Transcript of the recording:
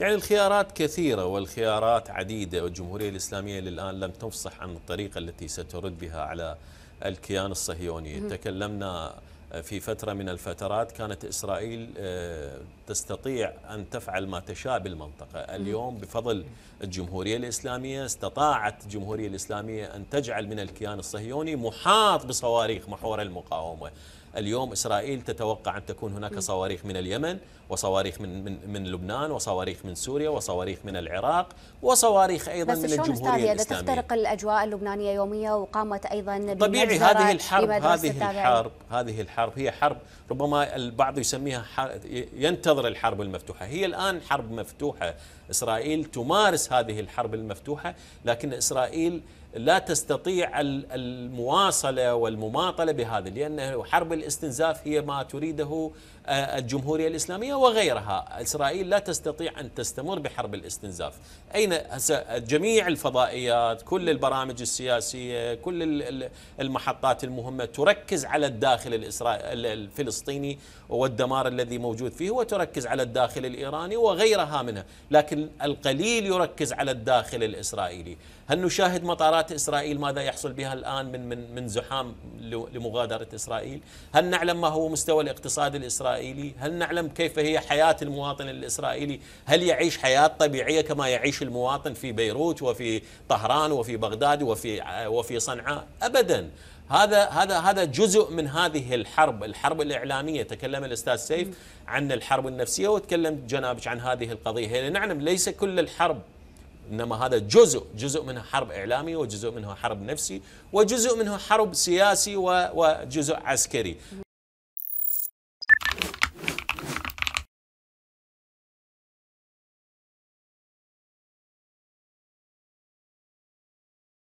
يعني الخيارات كثيرة والخيارات عديدة والجمهورية الإسلامية للآن لم تفصح عن الطريقة التي سترد بها على الكيان الصهيوني تكلمنا في فترة من الفترات كانت إسرائيل آه، تستطيع أن تفعل ما تشاء بالمنطقة اليوم بفضل الجمهورية الإسلامية استطاعت الجمهورية الإسلامية أن تجعل من الكيان الصهيوني محاط بصواريخ محور المقاومة اليوم إسرائيل تتوقع أن تكون هناك صواريخ من اليمن وصواريخ من, من, من لبنان وصواريخ من سوريا وصواريخ من العراق وصواريخ أيضا من الجمهورية الإسلامية تخترق الأجواء اللبنانية يومية وقامت أيضا طبيعي هذه الحرب هذه الحرب هذه الحرب الحرب هي حرب ربما البعض يسميها حرب ينتظر الحرب المفتوحة هي الآن حرب مفتوحة إسرائيل تمارس هذه الحرب المفتوحة لكن إسرائيل لا تستطيع المواصله والمماطله بهذا لان حرب الاستنزاف هي ما تريده آه، الجمهوريه الاسلاميه وغيرها، اسرائيل لا تستطيع ان تستمر بحرب الاستنزاف، اين جميع الفضائيات، كل البرامج السياسيه، كل المحطات المهمه تركز على الداخل الفلسطيني والدمار الذي موجود فيه وتركز على الداخل الايراني وغيرها منها، لكن القليل يركز على الداخل الاسرائيلي، هل نشاهد مطارات قدرات اسرائيل ماذا يحصل بها الان من من من زحام لمغادره اسرائيل؟ هل نعلم ما هو مستوى الاقتصاد الاسرائيلي؟ هل نعلم كيف هي حياه المواطن الاسرائيلي؟ هل يعيش حياه طبيعيه كما يعيش المواطن في بيروت وفي طهران وفي بغداد وفي وفي صنعاء؟ ابدا. هذا هذا هذا جزء من هذه الحرب، الحرب الاعلاميه، تكلم الاستاذ سيف عن الحرب النفسيه وتكلم جنابش عن هذه القضيه، هي نعلم ليس كل الحرب إنما هذا جزء جزء منه حرب إعلامي وجزء منه حرب نفسي وجزء منه حرب سياسي وجزء عسكري